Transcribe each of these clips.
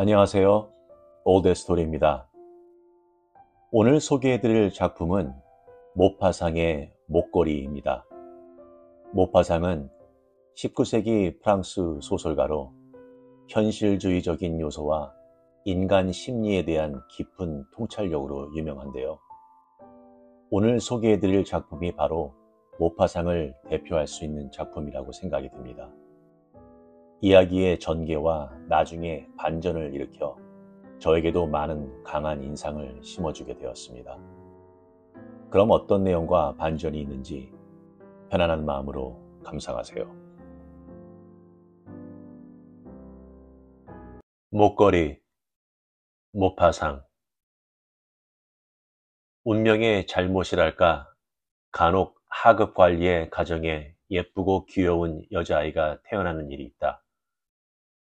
안녕하세요. 올드스토리입니다. 오늘 소개해드릴 작품은 모파상의 목걸이입니다. 모파상은 19세기 프랑스 소설가로 현실주의적인 요소와 인간 심리에 대한 깊은 통찰력으로 유명한데요. 오늘 소개해드릴 작품이 바로 모파상을 대표할 수 있는 작품이라고 생각이 듭니다. 이야기의 전개와 나중에 반전을 일으켜 저에게도 많은 강한 인상을 심어주게 되었습니다. 그럼 어떤 내용과 반전이 있는지 편안한 마음으로 감상하세요. 목걸이, 모파상. 운명의 잘못이랄까, 간혹 하급 관리의 가정에 예쁘고 귀여운 여자아이가 태어나는 일이 있다.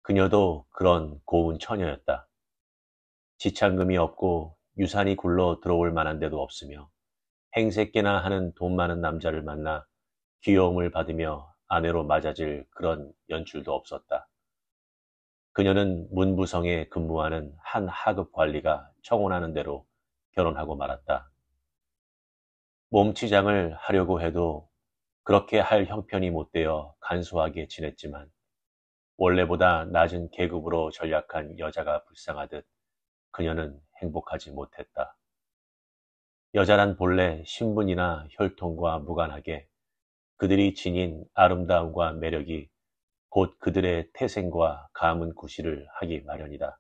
그녀도 그런 고운 처녀였다. 지참금이 없고 유산이 굴러 들어올 만한 데도 없으며 행색개나 하는 돈 많은 남자를 만나 귀여움을 받으며 아내로 맞아질 그런 연출도 없었다. 그녀는 문부성에 근무하는 한 하급 관리가 청혼하는 대로 결혼하고 말았다. 몸치장을 하려고 해도 그렇게 할 형편이 못 되어 간소하게 지냈지만 원래보다 낮은 계급으로 전락한 여자가 불쌍하듯 그녀는 행복하지 못했다. 여자란 본래 신분이나 혈통과 무관하게 그들이 지닌 아름다움과 매력이 곧 그들의 태생과 가문 구실을 하기 마련이다.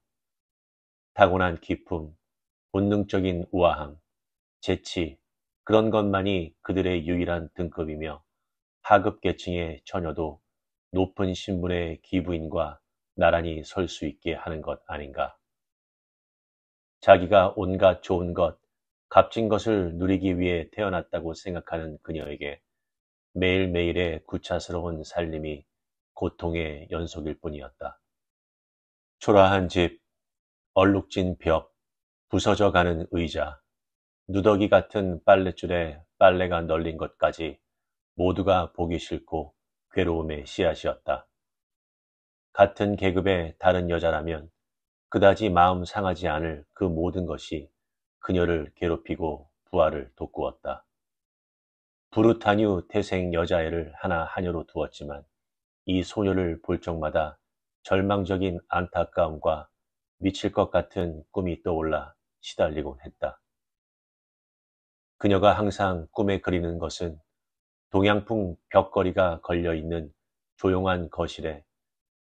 타고난 기품, 본능적인 우아함, 재치, 그런 것만이 그들의 유일한 등급이며 하급 계층의 처녀도 높은 신분의 기부인과 나란히 설 수 있게 하는 것 아닌가. 자기가 온갖 좋은 것, 값진 것을 누리기 위해 태어났다고 생각하는 그녀에게 매일매일의 구차스러운 살림이 고통의 연속일 뿐이었다. 초라한 집, 얼룩진 벽, 부서져 가는 의자, 누더기 같은 빨랫줄에 빨래가 널린 것까지 모두가 보기 싫고 괴로움의 씨앗이었다. 같은 계급의 다른 여자라면 그다지 마음 상하지 않을 그 모든 것이 그녀를 괴롭히고 부하를 돋구었다. 부르타뉴 태생 여자애를 하나 하녀로 두었지만 이 소녀를 볼 적마다 절망적인 안타까움과 미칠 것 같은 꿈이 떠올라 시달리곤 했다. 그녀가 항상 꿈에 그리는 것은 동양풍 벽걸이가 걸려있는 조용한 거실에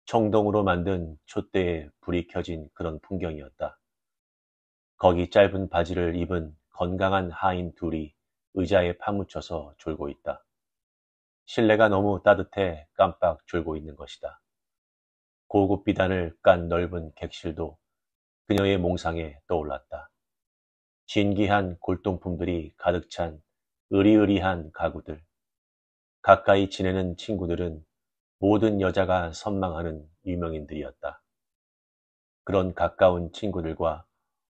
청동으로 만든 촛대에 불이 켜진 그런 풍경이었다. 거기 짧은 바지를 입은 건강한 하인 둘이 의자에 파묻혀서 졸고 있다. 실내가 너무 따뜻해 깜빡 졸고 있는 것이다. 고급 비단을 깐 넓은 객실도 그녀의 몽상에 떠올랐다. 진귀한 골동품들이 가득 찬 으리으리한 가구들, 가까이 지내는 친구들은 모든 여자가 선망하는 유명인들이었다. 그런 가까운 친구들과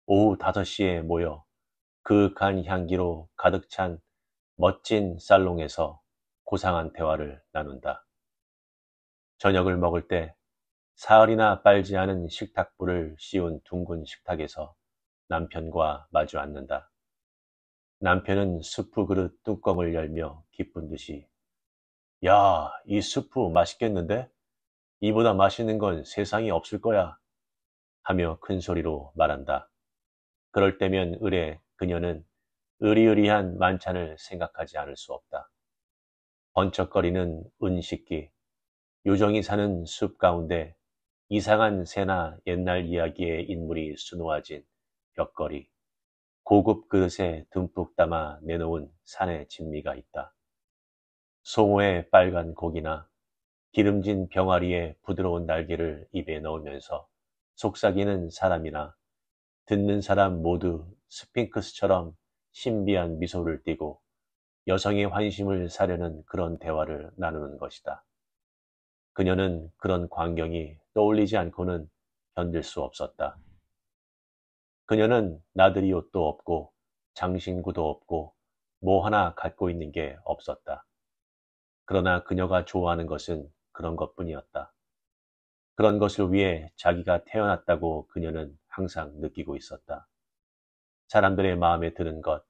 오후 5시에 모여 그윽한 향기로 가득 찬 멋진 살롱에서 고상한 대화를 나눈다. 저녁을 먹을 때 사흘이나 빨지 않은 식탁불을 씌운 둥근 식탁에서 남편과 마주 앉는다. 남편은 수프 그릇 뚜껑을 열며 기쁜 듯이 야, 이 수프 맛있겠는데? 이보다 맛있는 건 세상에 없을 거야. 하며 큰 소리로 말한다. 그럴 때면 의뢰 그녀는 의리의리한 만찬을 생각하지 않을 수 없다. 번쩍거리는 은식기, 요정이 사는 숲 가운데 이상한 새나 옛날 이야기의 인물이 수놓아진 벽걸이, 고급 그릇에 듬뿍 담아 내놓은 산의 진미가 있다. 소의 빨간 고기나 기름진 병아리의 부드러운 날개를 입에 넣으면서 속삭이는 사람이나 듣는 사람 모두 스핑크스처럼 신비한 미소를 띠고 여성의 환심을 사려는 그런 대화를 나누는 것이다. 그녀는 그런 광경이 떠올리지 않고는 견딜 수 없었다. 그녀는 나들이 옷도 없고 장신구도 없고 뭐 하나 갖고 있는 게 없었다. 그러나 그녀가 좋아하는 것은 그런 것뿐이었다. 그런 것을 위해 자기가 태어났다고 그녀는 항상 느끼고 있었다. 사람들의 마음에 드는 것,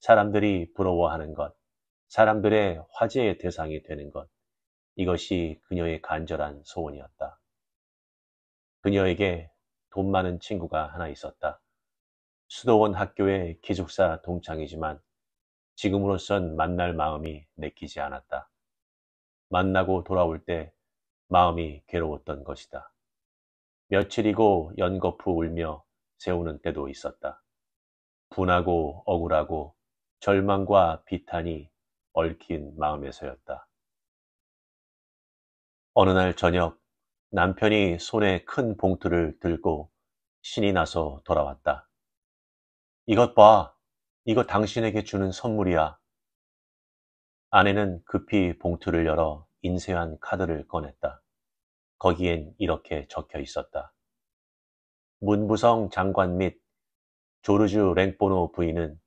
사람들이 부러워하는 것, 사람들의 화제의 대상이 되는 것, 이것이 그녀의 간절한 소원이었다. 그녀에게 돈 많은 친구가 하나 있었다. 수도원 학교의 기숙사 동창이지만 지금으로선 만날 마음이 내키지 않았다. 만나고 돌아올 때 마음이 괴로웠던 것이다. 며칠이고 연거푸 울며 세우는 때도 있었다. 분하고 억울하고 절망과 비탄이 얽힌 마음에서였다. 어느 날 저녁 남편이 손에 큰 봉투를 들고 신이 나서 돌아왔다. 이것 봐. 이거 당신에게 주는 선물이야. 아내는 급히 봉투를 열어 인쇄한 카드를 꺼냈다. 거기엔 이렇게 적혀 있었다. 문부성 장관 및 조르주 랭보노 부인은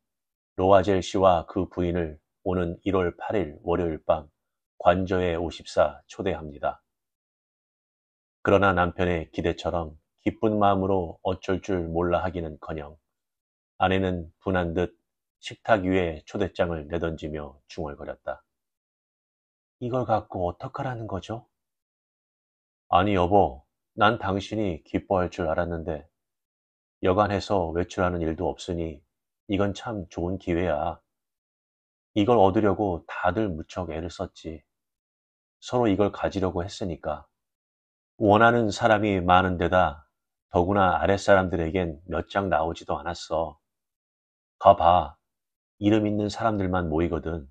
로아젤 씨와 그 부인을 오는 1월 8일 월요일 밤 관저에 54 초대합니다. 그러나 남편의 기대처럼 기쁜 마음으로 어쩔 줄 몰라 하기는커녕 아내는 분한 듯 식탁 위에 초대장을 내던지며 중얼거렸다. 이걸 갖고 어떡하라는 거죠? 아니 여보, 난 당신이 기뻐할 줄 알았는데 여간해서 외출하는 일도 없으니 이건 참 좋은 기회야. 이걸 얻으려고 다들 무척 애를 썼지. 서로 이걸 가지려고 했으니까. 원하는 사람이 많은 데다 더구나 아랫사람들에겐 몇 장 나오지도 않았어. 가봐. 이름 있는 사람들만 모이거든.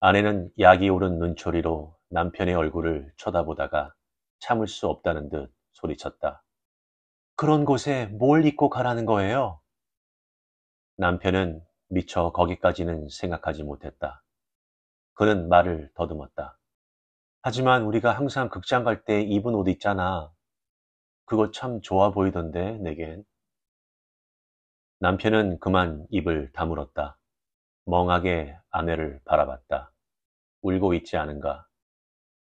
아내는 약이 오른 눈초리로 남편의 얼굴을 쳐다보다가 참을 수 없다는 듯 소리쳤다. 그런 곳에 뭘 입고 가라는 거예요? 남편은 미처 거기까지는 생각하지 못했다. 그는 말을 더듬었다. 하지만 우리가 항상 극장 갈 때 입은 옷 있잖아. 그거 참 좋아 보이던데, 내겐. 남편은 그만 입을 다물었다. 멍하게 아내를 바라봤다. 울고 있지 않은가.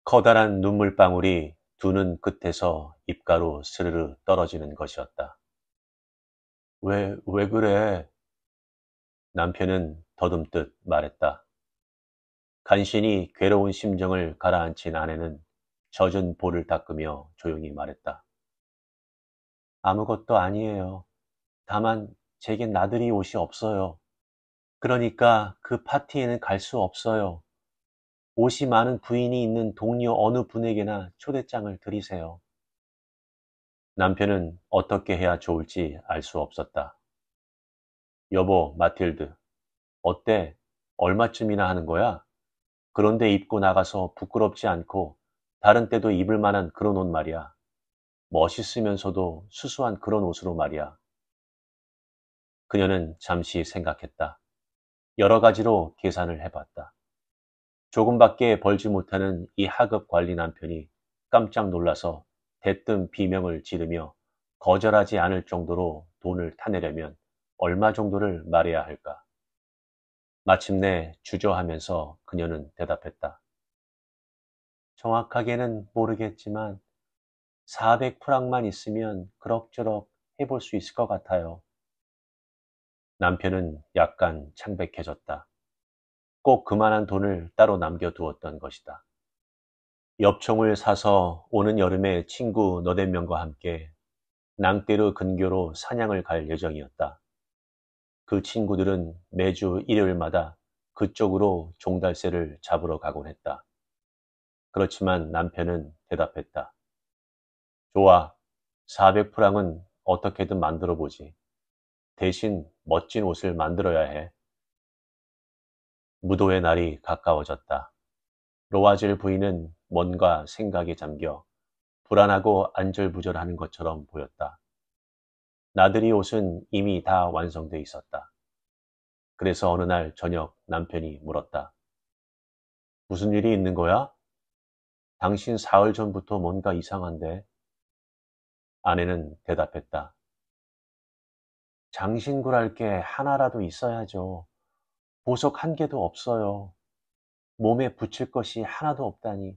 커다란 눈물방울이 두 눈 끝에서 입가로 스르르 떨어지는 것이었다. 왜, 왜 그래? 남편은 더듬듯 말했다. 간신히 괴로운 심정을 가라앉힌 아내는 젖은 볼을 닦으며 조용히 말했다. 아무것도 아니에요. 다만 제겐 나들이 옷이 없어요. 그러니까 그 파티에는 갈 수 없어요. 옷이 많은 부인이 있는 동료 어느 분에게나 초대장을 드리세요. 남편은 어떻게 해야 좋을지 알 수 없었다. 여보, 마틸드. 어때? 얼마쯤이나 하는 거야? 그런데 입고 나가서 부끄럽지 않고 다른 때도 입을 만한 그런 옷 말이야. 멋있으면서도 수수한 그런 옷으로 말이야. 그녀는 잠시 생각했다. 여러 가지로 계산을 해봤다. 조금밖에 벌지 못하는 이 하급 관리 남편이 깜짝 놀라서 대뜸 비명을 지르며 거절하지 않을 정도로 돈을 타내려면 얼마 정도를 말해야 할까? 마침내 주저하면서 그녀는 대답했다. 정확하게는 모르겠지만 400프랑만 있으면 그럭저럭 해볼 수 있을 것 같아요. 남편은 약간 창백해졌다. 꼭 그만한 돈을 따로 남겨두었던 것이다. 엽총을 사서 오는 여름에 친구 너댓 명과 함께 낭떼르 근교로 사냥을 갈 예정이었다. 그 친구들은 매주 일요일마다 그쪽으로 종달새를 잡으러 가곤 했다. 그렇지만 남편은 대답했다. 좋아, 400프랑은 어떻게든 만들어 보지. 대신 멋진 옷을 만들어야 해. 무도의 날이 가까워졌다. 로아질 부인은 뭔가 생각에 잠겨 불안하고 안절부절하는 것처럼 보였다. 나들이 옷은 이미 다 완성돼 있었다. 그래서 어느 날 저녁 남편이 물었다. 무슨 일이 있는 거야? 당신 사흘 전부터 뭔가 이상한데? 아내는 대답했다. 장신구랄 게 하나라도 있어야죠. 보석 한 개도 없어요. 몸에 붙일 것이 하나도 없다니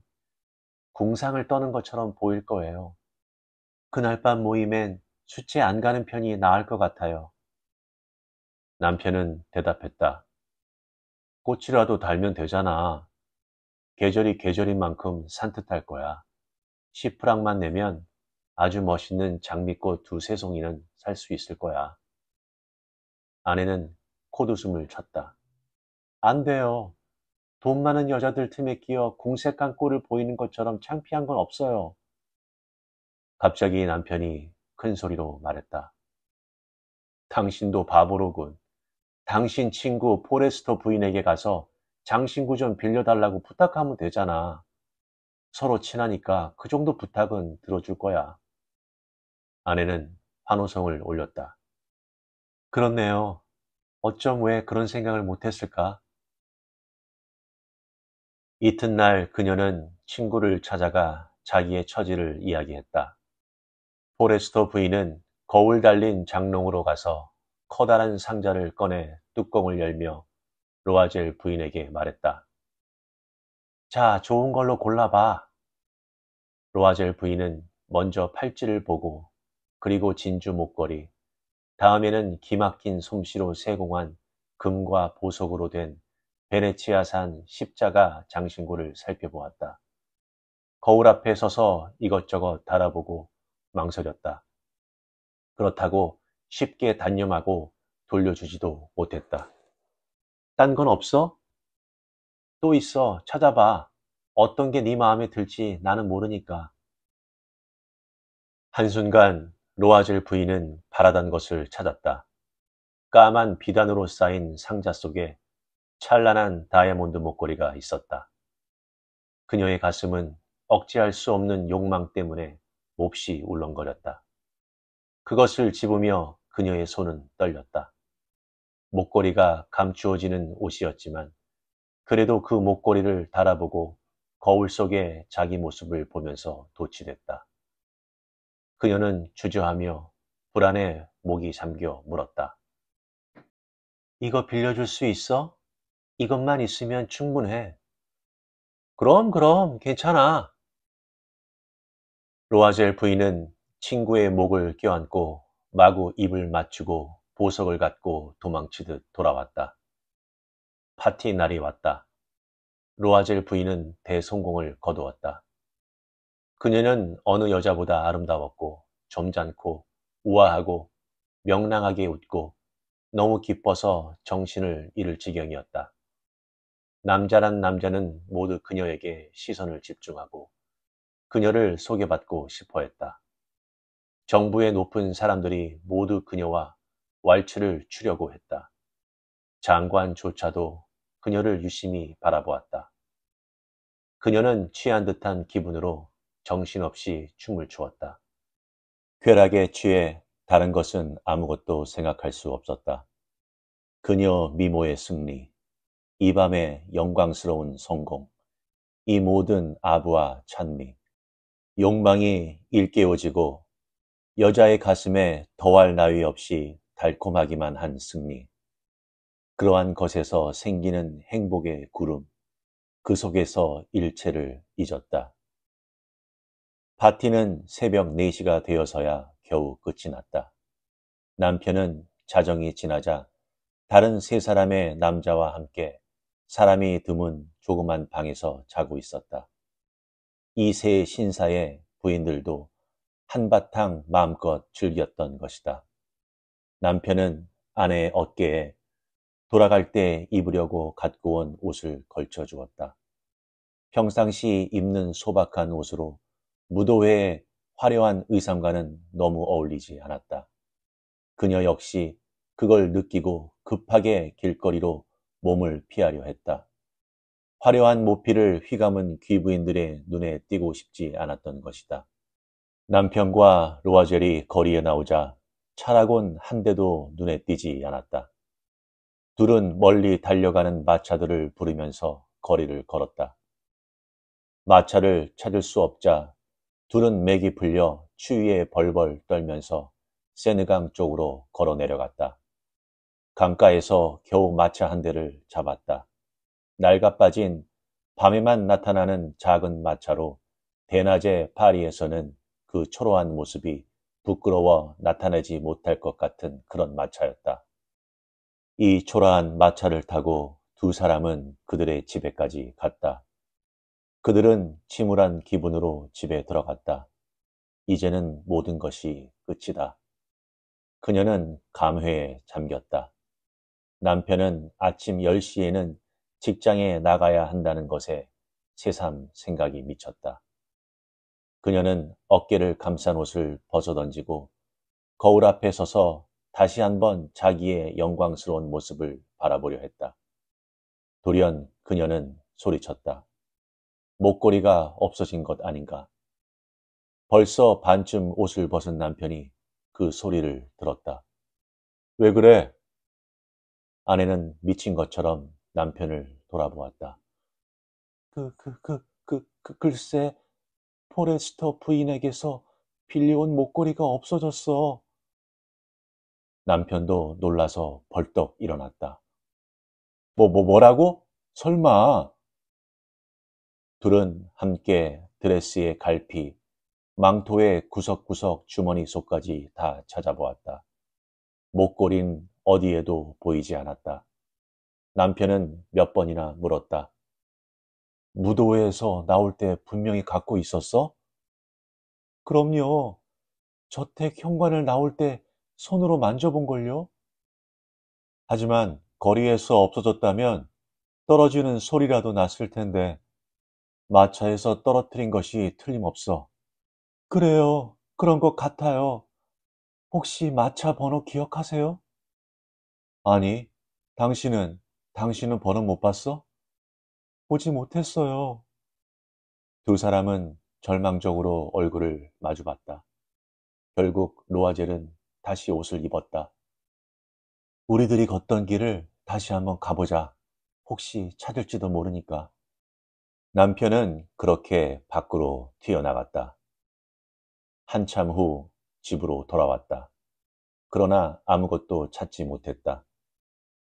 궁상을 떠는 것처럼 보일 거예요. 그날 밤 모임엔 수치 안 가는 편이 나을 것 같아요. 남편은 대답했다. 꽃이라도 달면 되잖아. 계절이 계절인 만큼 산뜻할 거야. 10프랑만 내면 아주 멋있는 장미꽃 두세 송이는 살 수 있을 거야. 아내는 코웃음을 쳤다. 안 돼요. 돈 많은 여자들 틈에 끼어 궁색한 꼴을 보이는 것처럼 창피한 건 없어요. 갑자기 남편이 큰 소리로 말했다. 당신도 바보로군. 당신 친구 포레스터 부인에게 가서 장신구 좀 빌려달라고 부탁하면 되잖아. 서로 친하니까 그 정도 부탁은 들어줄 거야. 아내는 환호성을 올렸다. 그렇네요. 어쩜 왜 그런 생각을 못했을까? 이튿날 그녀는 친구를 찾아가 자기의 처지를 이야기했다. 포레스토 부인은 거울 달린 장롱으로 가서 커다란 상자를 꺼내 뚜껑을 열며 로아젤 부인에게 말했다. 자, 좋은 걸로 골라봐. 로아젤 부인은 먼저 팔찌를 보고 그리고 진주 목걸이, 다음에는 기막힌 솜씨로 세공한 금과 보석으로 된 베네치아산 십자가 장신구를 살펴보았다. 거울 앞에 서서 이것저것 달아보고 망설였다. 그렇다고 쉽게 단념하고 돌려주지도 못했다. 딴 건 없어? 또 있어. 찾아봐. 어떤 게 네 마음에 들지 나는 모르니까. 한순간 로아질 부인은 바라던 것을 찾았다. 까만 비단으로 쌓인 상자 속에 찬란한 다이아몬드 목걸이가 있었다. 그녀의 가슴은 억제할 수 없는 욕망 때문에 몹시 울렁거렸다. 그것을 집으며 그녀의 손은 떨렸다. 목걸이가 감추어지는 옷이었지만 그래도 그 목걸이를 달아보고 거울 속에 자기 모습을 보면서 도취됐다. 그녀는 주저하며 불안에 목이 잠겨 물었다. 이거 빌려줄 수 있어? 이것만 있으면 충분해. 그럼, 그럼, 괜찮아. 로아젤 부인은 친구의 목을 껴안고 마구 입을 맞추고 보석을 갖고 도망치듯 돌아왔다. 파티 날이 왔다. 로아젤 부인은 대성공을 거두었다. 그녀는 어느 여자보다 아름다웠고 점잖고 우아하고 명랑하게 웃고 너무 기뻐서 정신을 잃을 지경이었다. 남자란 남자는 모두 그녀에게 시선을 집중하고 그녀를 소개받고 싶어 했다. 정부의 높은 사람들이 모두 그녀와 왈츠를 추려고 했다. 장관조차도 그녀를 유심히 바라보았다. 그녀는 취한 듯한 기분으로 정신없이 춤을 추었다. 괴락에 취해 다른 것은 아무것도 생각할 수 없었다. 그녀 미모의 승리, 이 밤의 영광스러운 성공, 이 모든 아부와 찬미, 욕망이 일깨워지고 여자의 가슴에 더할 나위 없이 달콤하기만 한 승리. 그러한 것에서 생기는 행복의 구름, 그 속에서 일체를 잊었다. 파티는 새벽 4시가 되어서야 겨우 끝이 났다. 남편은 자정이 지나자 다른 세 사람의 남자와 함께 사람이 드문 조그만 방에서 자고 있었다. 이 세 신사의 부인들도 한바탕 마음껏 즐겼던 것이다. 남편은 아내의 어깨에 돌아갈 때 입으려고 갖고 온 옷을 걸쳐 주었다. 평상시 입는 소박한 옷으로 무도회의 화려한 의상과는 너무 어울리지 않았다. 그녀 역시 그걸 느끼고 급하게 길거리로 몸을 피하려 했다. 화려한 모피를 휘감은 귀부인들의 눈에 띄고 싶지 않았던 것이다. 남편과 로아젤이 거리에 나오자 차라곤 한 대도 눈에 띄지 않았다. 둘은 멀리 달려가는 마차들을 부르면서 거리를 걸었다. 마차를 찾을 수 없자 둘은 맥이 풀려 추위에 벌벌 떨면서 세느강 쪽으로 걸어 내려갔다. 강가에서 겨우 마차 한 대를 잡았다. 날가 빠진 밤에만 나타나는 작은 마차로 대낮에 파리에서는 그 초라한 모습이 부끄러워 나타내지 못할 것 같은 그런 마차였다. 이 초라한 마차를 타고 두 사람은 그들의 집에까지 갔다. 그들은 침울한 기분으로 집에 들어갔다. 이제는 모든 것이 끝이다. 그녀는 감회에 잠겼다. 남편은 아침 10시에는 직장에 나가야 한다는 것에 새삼 생각이 미쳤다. 그녀는 어깨를 감싼 옷을 벗어던지고 거울 앞에 서서 다시 한번 자기의 영광스러운 모습을 바라보려 했다. 돌연 그녀는 소리쳤다. 목걸이가 없어진 것 아닌가. 벌써 반쯤 옷을 벗은 남편이 그 소리를 들었다. 왜 그래? 아내는 미친 것처럼 남편을 돌아보았다. 그, 그, 그, 그, 그 글쎄, 포레스터 부인에게서 빌려온 목걸이가 없어졌어. 남편도 놀라서 벌떡 일어났다. 뭐, 뭐, 뭐라고? 설마, 둘은 함께 드레스의 갈피, 망토의 구석구석 주머니 속까지 다 찾아보았다. 목걸인 어디에도 보이지 않았다. 남편은 몇 번이나 물었다. 무도회에서 나올 때 분명히 갖고 있었어? 그럼요. 저택 현관을 나올 때 손으로 만져본걸요? 하지만 거리에서 없어졌다면 떨어지는 소리라도 났을 텐데 마차에서 떨어뜨린 것이 틀림없어. 그래요. 그런 것 같아요. 혹시 마차 번호 기억하세요? 아니, 당신은, 당신은 번호 못 봤어? 보지 못했어요. 두 사람은 절망적으로 얼굴을 마주봤다. 결국 로아젤은 다시 옷을 입었다. 우리들이 걷던 길을 다시 한번 가보자. 혹시 찾을지도 모르니까. 남편은 그렇게 밖으로 튀어나갔다. 한참 후 집으로 돌아왔다. 그러나 아무것도 찾지 못했다.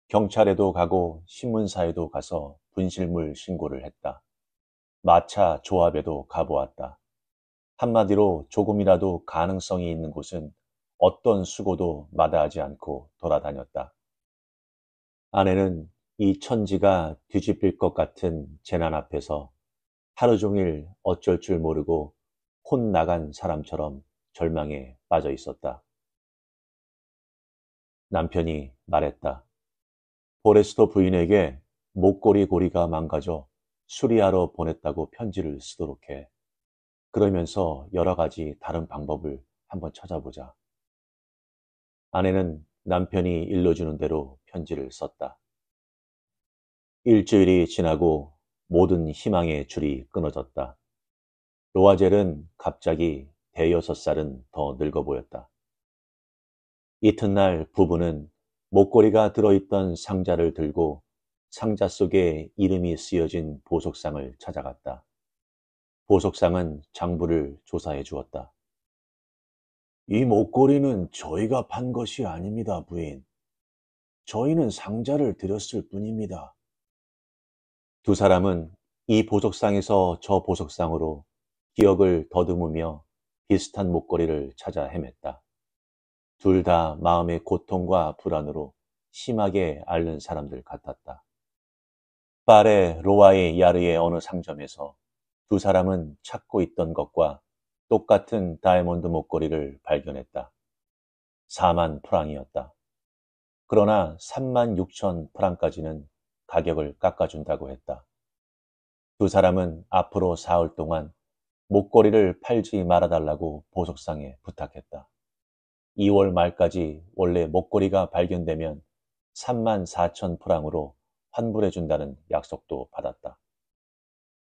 경찰에도 가고 신문사에도 가서 분실물 신고를 했다. 마차 조합에도 가보았다. 한마디로 조금이라도 가능성이 있는 곳은 어떤 수고도 마다하지 않고 돌아다녔다. 아내는 이 천지가 뒤집힐 것 같은 재난 앞에서 하루 종일 어쩔 줄 모르고 혼나간 사람처럼 절망에 빠져 있었다. 남편이 말했다. 보레스토 부인에게 목걸이 고리가 망가져 수리하러 보냈다고 편지를 쓰도록 해. 그러면서 여러 가지 다른 방법을 한번 찾아보자. 아내는 남편이 일러주는 대로 편지를 썼다. 일주일이 지나고 모든 희망의 줄이 끊어졌다. 로아젤은 갑자기 대여섯 살은 더 늙어 보였다. 이튿날 부부는 목걸이가 들어있던 상자를 들고 상자 속에 이름이 쓰여진 보석상을 찾아갔다. 보석상은 장부를 조사해 주었다. 이 목걸이는 저희가 판 것이 아닙니다, 부인. 저희는 상자를 드렸을 뿐입니다. 두 사람은 이 보석상에서 저 보석상으로 기억을 더듬으며 비슷한 목걸이를 찾아 헤맸다. 둘 다 마음의 고통과 불안으로 심하게 앓는 사람들 같았다. 빠레 로아의 야르의 어느 상점에서 두 사람은 찾고 있던 것과 똑같은 다이몬드 목걸이를 발견했다. 4만 프랑이었다. 그러나 3만 6천 프랑까지는 가격을 깎아준다고 했다. 두 사람은 앞으로 사흘 동안 목걸이를 팔지 말아달라고 보석상에 부탁했다. 2월 말까지 원래 목걸이가 발견되면 3만 4천 프랑으로 환불해준다는 약속도 받았다.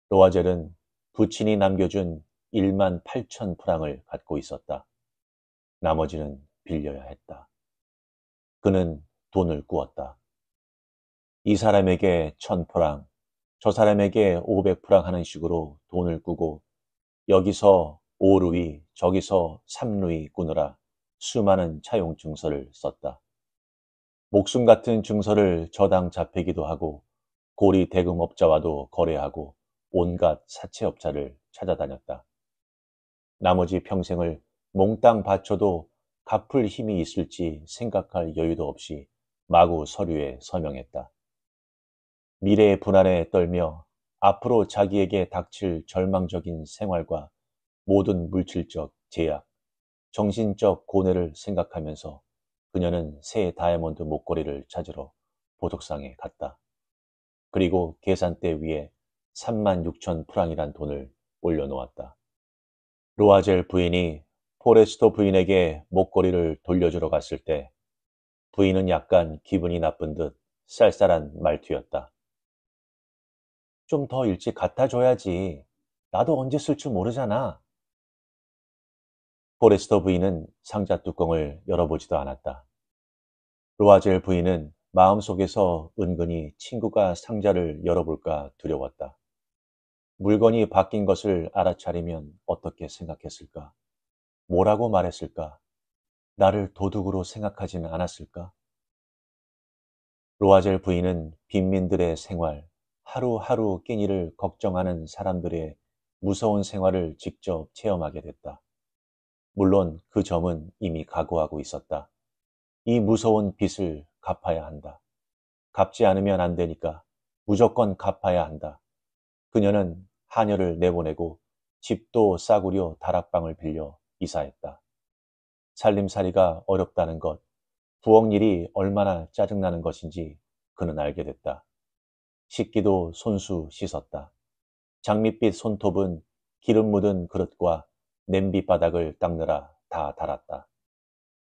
로아젤은 부친이 남겨준 1만 8천 프랑을 갖고 있었다. 나머지는 빌려야 했다. 그는 돈을 꾸었다. 이 사람에게 천프랑, 저 사람에게 오백프랑 하는 식으로 돈을 꾸고 여기서 오루이, 저기서 삼루이 꾸느라 수많은 차용 증서를 썼다. 목숨 같은 증서를 저당 잡히기도 하고 고리 대금업자와도 거래하고 온갖 사채업자를 찾아다녔다. 나머지 평생을 몽땅 바쳐도 갚을 힘이 있을지 생각할 여유도 없이 마구 서류에 서명했다. 미래의 불안에 떨며 앞으로 자기에게 닥칠 절망적인 생활과 모든 물질적 제약, 정신적 고뇌를 생각하면서 그녀는 새 다이아몬드 목걸이를 찾으러 보석상에 갔다. 그리고 계산대 위에 3만 6천 프랑이란 돈을 올려놓았다. 로아젤 부인이 포레스토 부인에게 목걸이를 돌려주러 갔을 때 부인은 약간 기분이 나쁜 듯 쌀쌀한 말투였다. 좀더 일찍 갖다 줘야지. 나도 언제 쓸 줄 모르잖아. 포레스터 부인은 상자 뚜껑을 열어보지도 않았다. 로아젤 부인은 마음속에서 은근히 친구가 상자를 열어볼까 두려웠다. 물건이 바뀐 것을 알아차리면 어떻게 생각했을까? 뭐라고 말했을까? 나를 도둑으로 생각하진 않았을까? 로아젤 부인은 빈민들의 생활, 하루하루 깽니를 걱정하는 사람들의 무서운 생활을 직접 체험하게 됐다. 물론 그 점은 이미 각오하고 있었다. 이 무서운 빚을 갚아야 한다. 갚지 않으면 안 되니까 무조건 갚아야 한다. 그녀는 한여를 내보내고 집도 싸구려 다락방을 빌려 이사했다. 살림살이가 어렵다는 것, 부엌일이 얼마나 짜증나는 것인지 그는 알게 됐다. 식기도 손수 씻었다. 장밋빛 손톱은 기름 묻은 그릇과 냄비 바닥을 닦느라 다 달았다.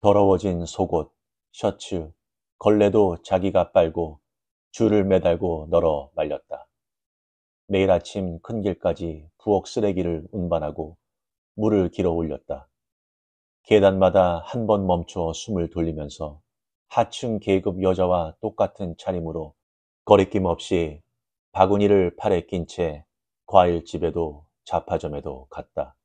더러워진 속옷, 셔츠, 걸레도 자기가 빨고 줄을 매달고 널어 말렸다. 매일 아침 큰 길까지 부엌 쓰레기를 운반하고 물을 길어 올렸다. 계단마다 한 번 멈춰 숨을 돌리면서 하층 계급 여자와 똑같은 차림으로 거리낌 없이 바구니를 팔에 낀 채 과일집에도 자파점에도 갔다.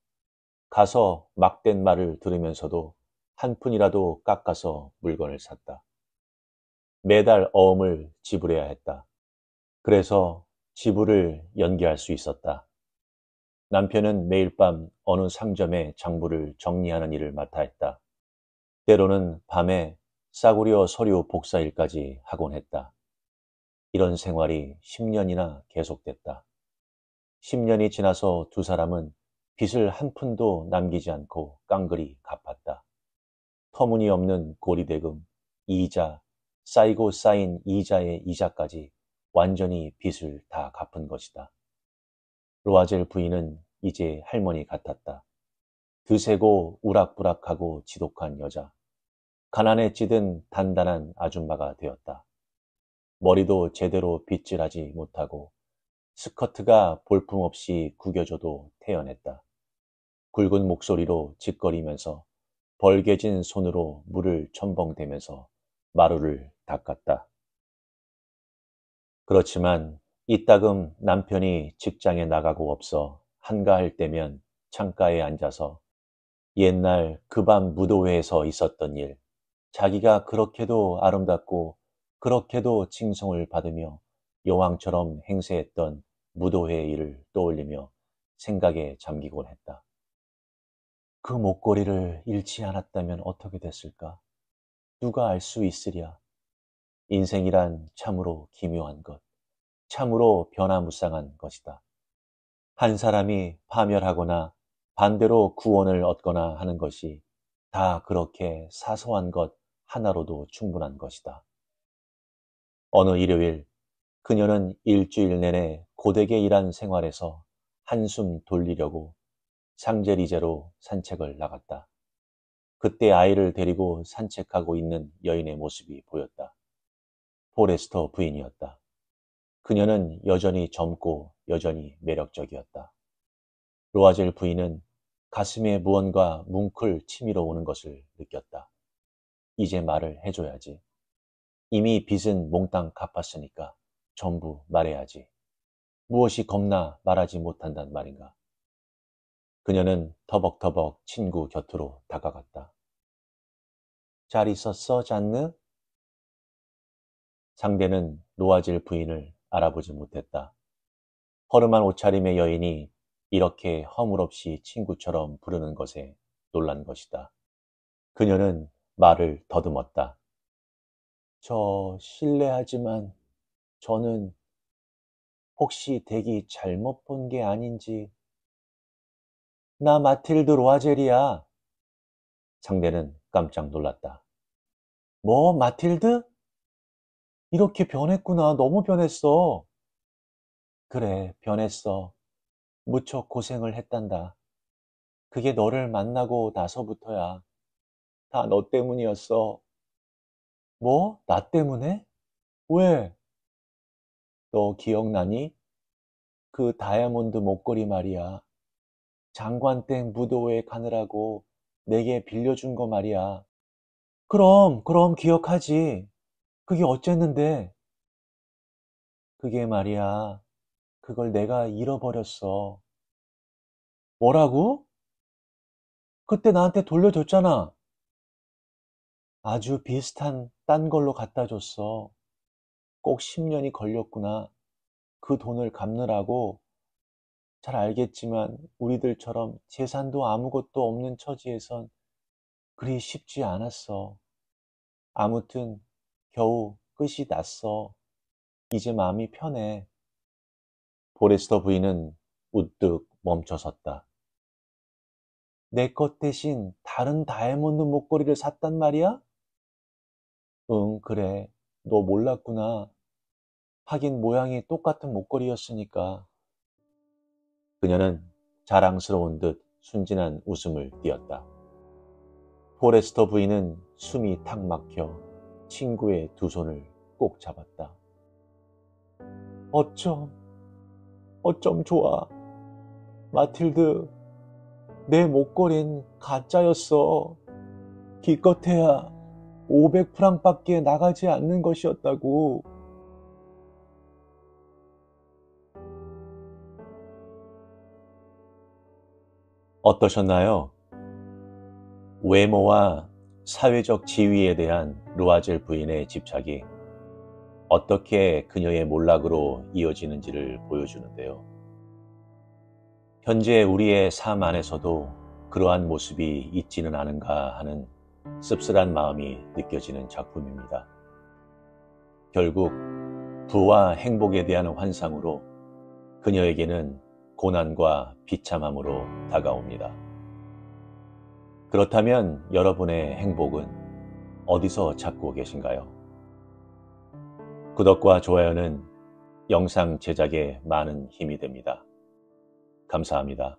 가서 막된 말을 들으면서도 한 푼이라도 깎아서 물건을 샀다. 매달 어음을 지불해야 했다. 그래서 지불을 연기할 수 있었다. 남편은 매일 밤 어느 상점의 장부를 정리하는 일을 맡아 했다. 때로는 밤에 싸구려 서류 복사일까지 하곤 했다. 이런 생활이 10년이나 계속됐다. 10년이 지나서 두 사람은 빚을 한 푼도 남기지 않고 깡그리 갚았다. 터무니없는 고리대금, 이자, 쌓이고 쌓인 이자의 이자까지 완전히 빚을 다 갚은 것이다. 로아젤 부인은 이제 할머니 같았다. 드세고 우락부락하고 지독한 여자, 가난에 찌든 단단한 아줌마가 되었다. 머리도 제대로 빗질하지 못하고 스커트가 볼품없이 구겨져도 태연했다. 굵은 목소리로 짓거리면서 벌개진 손으로 물을 첨벙대면서 마루를 닦았다. 그렇지만 이따금 남편이 직장에 나가고 없어 한가할 때면 창가에 앉아서 옛날 그 밤 무도회에서 있었던 일, 자기가 그렇게도 아름답고 그렇게도 칭송을 받으며 여왕처럼 행세했던 무도회의 일을 떠올리며 생각에 잠기곤 했다. 그 목걸이를 잃지 않았다면 어떻게 됐을까? 누가 알 수 있으랴? 인생이란 참으로 기묘한 것, 참으로 변화무쌍한 것이다. 한 사람이 파멸하거나 반대로 구원을 얻거나 하는 것이 다 그렇게 사소한 것 하나로도 충분한 것이다. 어느 일요일 그녀는 일주일 내내 고되게 일한 생활에서 한숨 돌리려고 상제리제로 산책을 나갔다. 그때 아이를 데리고 산책하고 있는 여인의 모습이 보였다. 포레스터 부인이었다. 그녀는 여전히 젊고 여전히 매력적이었다. 로아젤 부인은 가슴에 무언가 뭉클 치밀어 오는 것을 느꼈다. 이제 말을 해줘야지. 이미 빚은 몽땅 갚았으니까 전부 말해야지. 무엇이 겁나 말하지 못한단 말인가. 그녀는 터벅터벅 친구 곁으로 다가갔다. 잘 있었어, 잔느? 상대는 노아질 부인을 알아보지 못했다. 허름한 옷차림의 여인이 이렇게 허물없이 친구처럼 부르는 것에 놀란 것이다. 그녀는 말을 더듬었다. 저 실례하지만 저는 혹시 댁이 잘못 본 게 아닌지. 나 마틸드 로아젤이야. 상대는 깜짝 놀랐다. 뭐, 마틸드? 이렇게 변했구나. 너무 변했어. 그래, 변했어. 무척 고생을 했단다. 그게 너를 만나고 나서부터야. 다 너 때문이었어. 뭐? 나 때문에? 왜? 너 기억나니? 그 다이아몬드 목걸이 말이야. 장관 댁무도회 가느라고 내게 빌려준 거 말이야. 그럼, 그럼 기억하지. 그게 어쨌는데? 그게 말이야. 그걸 내가 잃어버렸어. 뭐라고? 그때 나한테 돌려줬잖아. 아주 비슷한 딴 걸로 갖다 줬어. 꼭 10년이 걸렸구나. 그 돈을 갚느라고 잘 알겠지만 우리들처럼 재산도 아무것도 없는 처지에선 그리 쉽지 않았어. 아무튼 겨우 끝이 났어. 이제 마음이 편해. 보레스터 부인은 우뚝 멈춰섰다. 내 것 대신 다른 다이몬드 목걸이를 샀단 말이야? 응, 그래. 너 몰랐구나. 하긴 모양이 똑같은 목걸이였으니까. 그녀는 자랑스러운 듯 순진한 웃음을 띄었다. 포레스터 부인은 숨이 탁 막혀 친구의 두 손을 꼭 잡았다. 어쩜, 어쩜 좋아. 마틸드, 내 목걸인 가짜였어. 기껏해야 500프랑밖에 나가지 않는 것이었다고. 어떠셨나요? 외모와 사회적 지위에 대한 루아젤 부인의 집착이 어떻게 그녀의 몰락으로 이어지는지를 보여주는데요. 현재 우리의 삶 안에서도 그러한 모습이 있지는 않은가 하는 씁쓸한 마음이 느껴지는 작품입니다. 결국 부와 행복에 대한 환상으로 그녀에게는 고난과 비참함으로 다가옵니다. 그렇다면 여러분의 행복은 어디서 찾고 계신가요? 구독과 좋아요는 영상 제작에 많은 힘이 됩니다. 감사합니다.